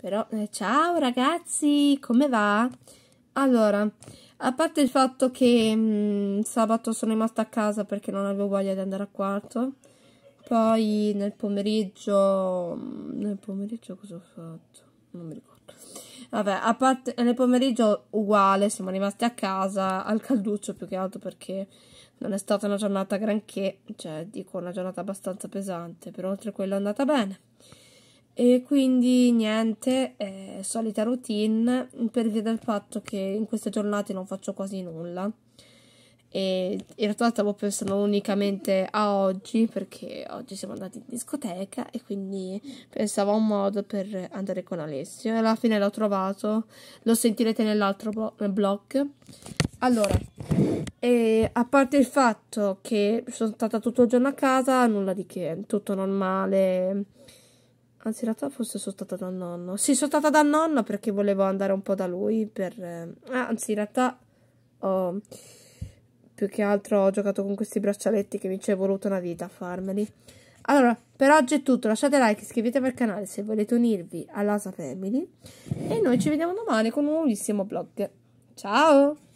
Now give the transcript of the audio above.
Però, eh, ciao ragazzi, come va? Allora, a parte il fatto che mh, mm, sabato sono rimasta a casa perché non avevo voglia di andare a quarto, poi nel pomeriggio... Mm, nel pomeriggio cosa ho fatto? Non mi ricordo. Vabbè, a parte, nel pomeriggio uguale, siamo rimasti a casa, al calduccio più che altro perché non è stata una giornata granché, cioè dico una giornata abbastanza pesante, però oltre a quello è andata bene. E quindi niente, eh, solita routine per via del fatto che in queste giornate non faccio quasi nulla. E in realtà stavo pensando unicamente a oggi perché oggi siamo andati in discoteca e quindi pensavo a un modo per andare con Alessio. E alla fine l'ho trovato, lo sentirete nell'altro blog. Allora, a parte il fatto che sono stata tutto il giorno a casa, nulla di che, tutto normale Anzi, in realtà forse sono stata dal nonno. Sì, sono stata dal nonno perché volevo andare un po' da lui per... Eh, ah, anzi, in realtà ho... Più che altro ho giocato con questi braccialetti che mi ci è voluto una vita a farmeli. Allora, per oggi è tutto. Lasciate like, iscrivetevi al canale se volete unirvi all'Asa Family. E noi ci vediamo domani con un nuovissimo vlog. Ciao!